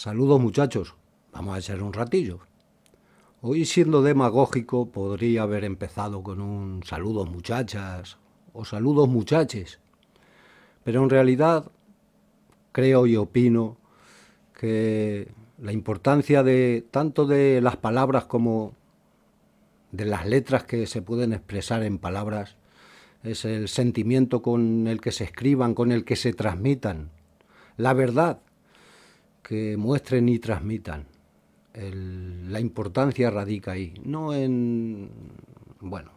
Saludos muchachos, vamos a echar un ratillo. Hoy siendo demagógico podría haber empezado con un saludos muchachas o saludos muchaches, pero en realidad creo y opino que la importancia de tanto de las palabras como de las letras que se pueden expresar en palabras es el sentimiento con el que se escriban, con el que se transmitan, la verdad que muestren y transmitan. la importancia radica ahí, no en, bueno,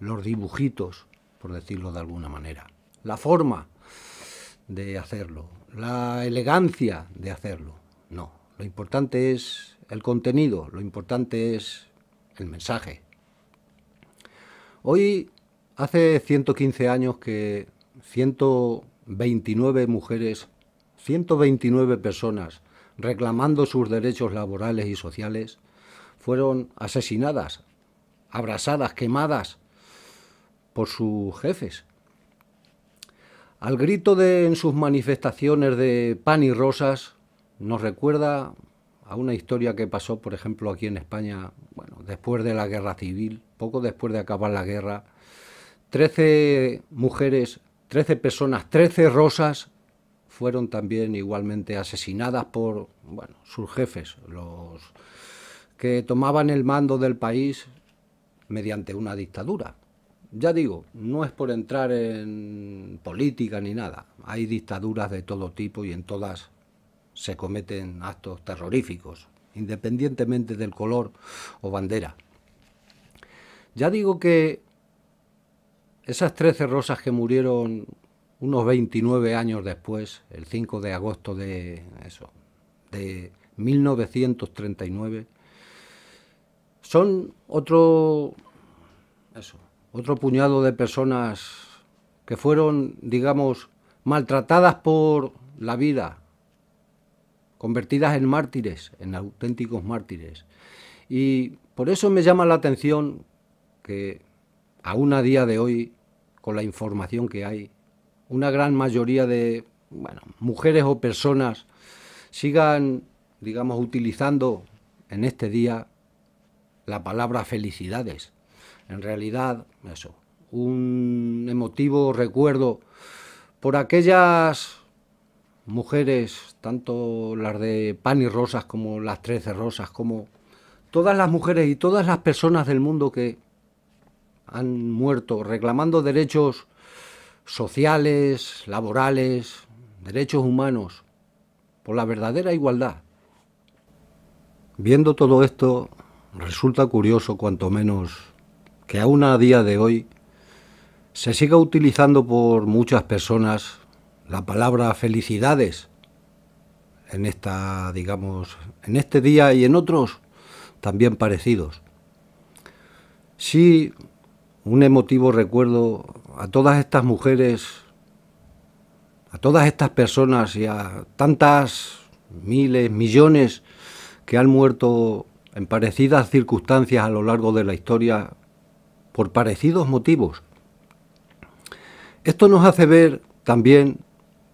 los dibujitos, por decirlo de alguna manera, la forma de hacerlo, la elegancia de hacerlo, no. Lo importante es el contenido, lo importante es el mensaje. Hoy hace 115 años que 129 mujeres 129 personas reclamando sus derechos laborales y sociales fueron asesinadas, abrasadas, quemadas por sus jefes. Al grito de en sus manifestaciones de pan y rosas nos recuerda a una historia que pasó, por ejemplo, aquí en España, bueno, después de la guerra civil, poco después de acabar la guerra, 13 mujeres, 13 personas, 13 rosas fueron también igualmente asesinadas por bueno, sus jefes, los que tomaban el mando del país mediante una dictadura. Ya digo, no es por entrar en política ni nada. Hay dictaduras de todo tipo y en todas se cometen actos terroríficos, independientemente del color o bandera. Ya digo que esas trece rosas que murieron unos 29 años después, el 5 de agosto de, eso, de 1939, son otro, eso, otro puñado de personas que fueron, digamos, maltratadas por la vida, convertidas en mártires, en auténticos mártires. Y por eso me llama la atención que aún a día de hoy, con la información que hay, una gran mayoría de mujeres o personas sigan, digamos, utilizando en este día la palabra felicidades. En realidad, eso, un emotivo recuerdo por aquellas mujeres, tanto las de pan y rosas como las trece rosas, como todas las mujeres y todas las personas del mundo que han muerto reclamando derechos sociales, laborales, derechos humanos, por la verdadera igualdad. Viendo todo esto, resulta curioso cuanto menos que aún a día de hoy se siga utilizando por muchas personas la palabra felicidades en esta, digamos, en este día y en otros también parecidos. Sí, un emotivo recuerdo a todas estas mujeres, a todas estas personas y a tantas miles, millones que han muerto en parecidas circunstancias a lo largo de la historia por parecidos motivos. Esto nos hace ver también,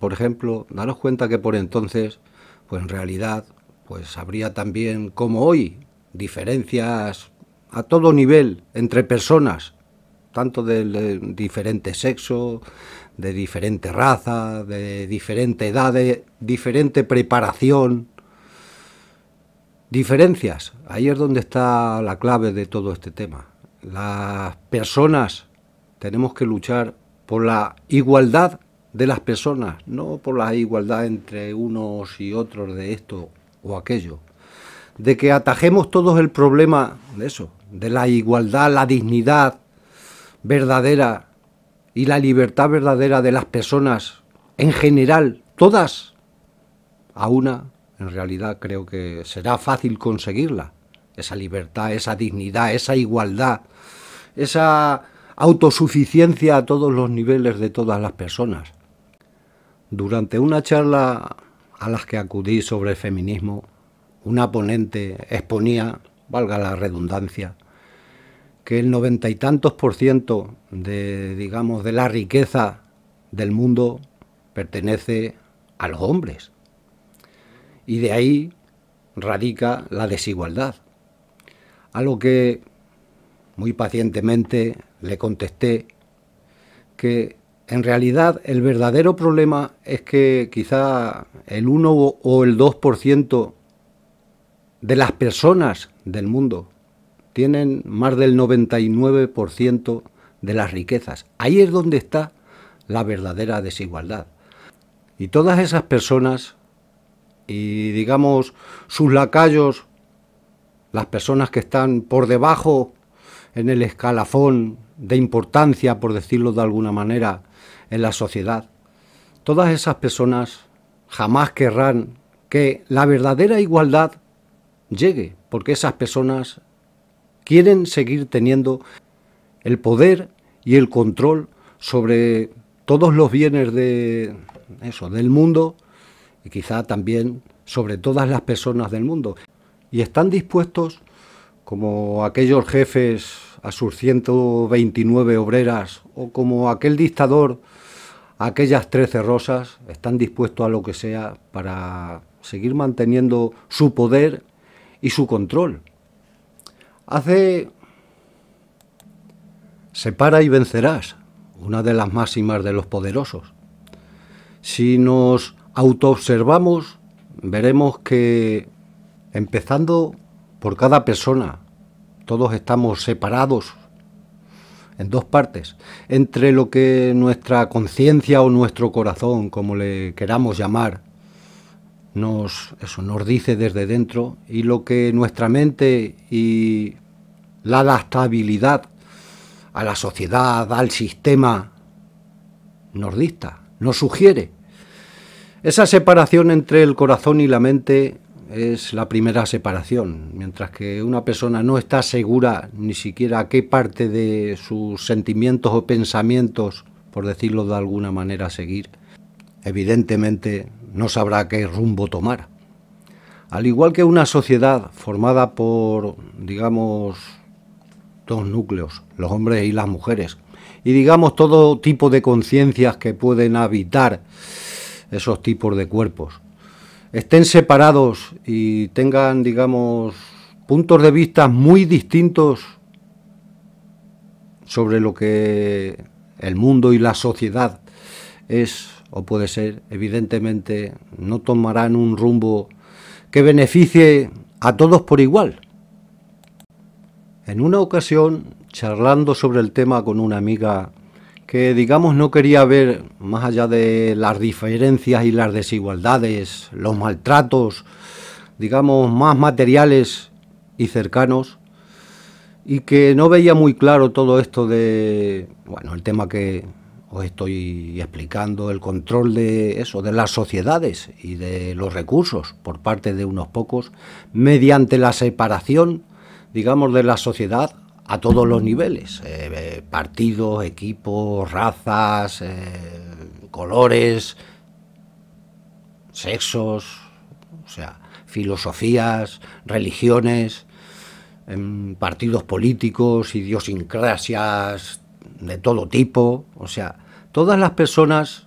por ejemplo, daros cuenta que por entonces, pues en realidad, pues habría también, como hoy, diferencias a todo nivel entre personas tanto de, eh, diferente sexo, de diferente raza, de diferente edad, de diferente preparación. Diferencias, ahí es donde está la clave de todo este tema. Las personas tenemos que luchar por la igualdad de las personas, no por la igualdad entre unos y otros de esto o aquello. De que atajemos todos el problema de eso, de la igualdad, la dignidad, verdadera y la libertad verdadera de las personas en general, todas, a una, en realidad creo que será fácil conseguirla. Esa libertad, esa dignidad, esa igualdad, esa autosuficiencia a todos los niveles de todas las personas. Durante una charla a las que acudí sobre feminismo, una ponente exponía, valga la redundancia, que el noventa y tantos por ciento de, digamos, de la riqueza del mundo pertenece a los hombres. Y de ahí radica la desigualdad. ...algo que muy pacientemente le contesté que en realidad el verdadero problema es que quizá el 1 o el 2% de las personas del mundo tienen más del 99% de las riquezas. Ahí es donde está la verdadera desigualdad. Y todas esas personas y digamos sus lacayos, las personas que están por debajo en el escalafón de importancia, por decirlo de alguna manera, en la sociedad, todas esas personas jamás querrán que la verdadera igualdad llegue, porque esas personas Quieren seguir teniendo el poder y el control sobre todos los bienes de eso, del mundo y quizá también sobre todas las personas del mundo. Y están dispuestos, como aquellos jefes a sus 129 obreras o como aquel dictador a aquellas 13 rosas, están dispuestos a lo que sea para seguir manteniendo su poder y su control. Hace... Separa y vencerás, una de las máximas de los poderosos. Si nos autoobservamos, veremos que empezando por cada persona, todos estamos separados en dos partes, entre lo que nuestra conciencia o nuestro corazón, como le queramos llamar, nos, eso, nos dice desde dentro y lo que nuestra mente y la adaptabilidad a la sociedad, al sistema, nos dicta, nos sugiere. Esa separación entre el corazón y la mente es la primera separación, mientras que una persona no está segura ni siquiera qué parte de sus sentimientos o pensamientos, por decirlo de alguna manera, seguir. Evidentemente no sabrá qué rumbo tomar. Al igual que una sociedad formada por, digamos, dos núcleos, los hombres y las mujeres, y digamos todo tipo de conciencias que pueden habitar esos tipos de cuerpos, estén separados y tengan, digamos, puntos de vista muy distintos sobre lo que el mundo y la sociedad es o puede ser, evidentemente, no tomarán un rumbo que beneficie a todos por igual. En una ocasión, charlando sobre el tema con una amiga que digamos no quería ver más allá de las diferencias y las desigualdades, los maltratos, digamos más materiales y cercanos, y que no veía muy claro todo esto de, bueno, el tema que os estoy explicando el control de eso, de las sociedades y de los recursos por parte de unos pocos, mediante la separación, digamos, de la sociedad a todos los niveles, eh, partidos, equipos, razas, eh, colores, sexos, o sea, filosofías, religiones, em, partidos políticos, idiosincrasias de todo tipo, o sea, todas las personas,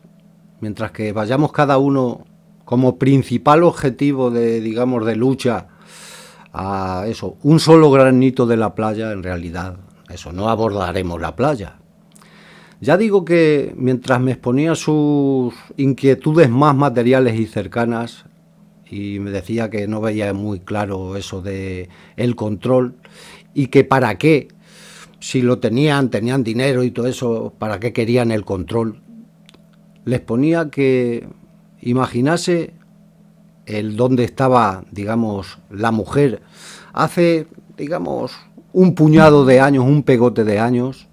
mientras que vayamos cada uno como principal objetivo de, digamos, de lucha a eso, un solo granito de la playa, en realidad, eso, no abordaremos la playa. Ya digo que mientras me exponía sus inquietudes más materiales y cercanas, y me decía que no veía muy claro eso de el control y que para qué si lo tenían, tenían dinero y todo eso, ¿para qué querían el control? Les ponía que imaginase el dónde estaba, digamos, la mujer hace, digamos, un puñado de años, un pegote de años,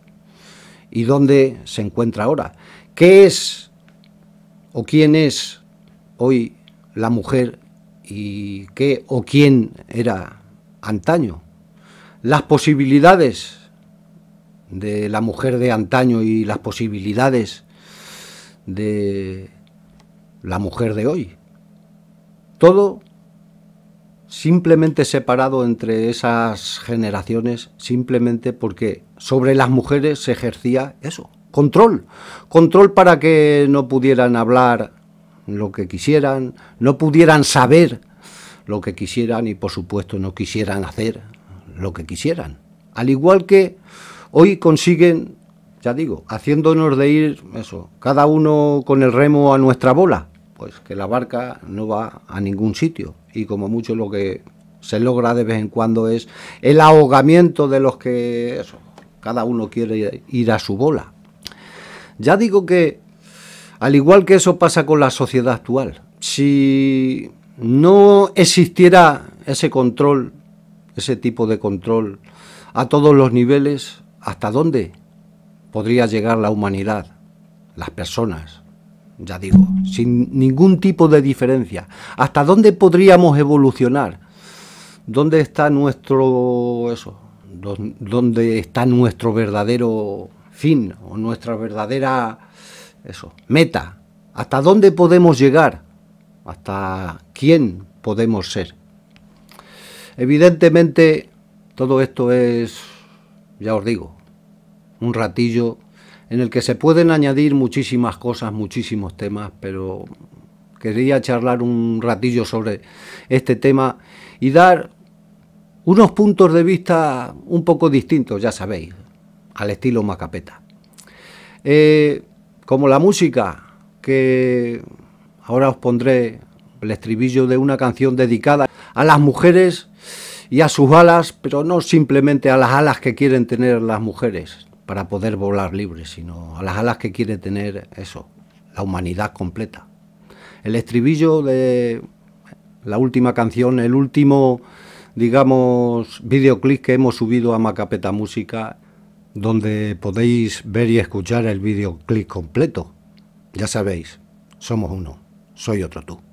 y dónde se encuentra ahora. ¿Qué es o quién es hoy la mujer y qué o quién era antaño? Las posibilidades de la mujer de antaño y las posibilidades de la mujer de hoy. Todo simplemente separado entre esas generaciones, simplemente porque sobre las mujeres se ejercía eso, control, control para que no pudieran hablar lo que quisieran, no pudieran saber lo que quisieran y por supuesto no quisieran hacer lo que quisieran. Al igual que Hoy consiguen, ya digo, haciéndonos de ir, eso, cada uno con el remo a nuestra bola, pues que la barca no va a ningún sitio. Y como mucho lo que se logra de vez en cuando es el ahogamiento de los que, eso, cada uno quiere ir a su bola. Ya digo que, al igual que eso pasa con la sociedad actual, si no existiera ese control, ese tipo de control a todos los niveles, ¿Hasta dónde podría llegar la humanidad, las personas? Ya digo, sin ningún tipo de diferencia. ¿Hasta dónde podríamos evolucionar? ¿Dónde está nuestro eso? ¿Dónde está nuestro verdadero fin o nuestra verdadera eso, meta? ¿Hasta dónde podemos llegar? ¿Hasta quién podemos ser? Evidentemente, todo esto es, ya os digo, un ratillo en el que se pueden añadir muchísimas cosas, muchísimos temas, pero quería charlar un ratillo sobre este tema y dar unos puntos de vista un poco distintos, ya sabéis, al estilo Macapeta. Eh, como la música, que ahora os pondré el estribillo de una canción dedicada a las mujeres y a sus alas, pero no simplemente a las alas que quieren tener las mujeres, para poder volar libre, sino a las alas que quiere tener eso, la humanidad completa. El estribillo de la última canción, el último, digamos, videoclip que hemos subido a Macapeta Música, donde podéis ver y escuchar el videoclip completo. Ya sabéis, somos uno, soy otro tú.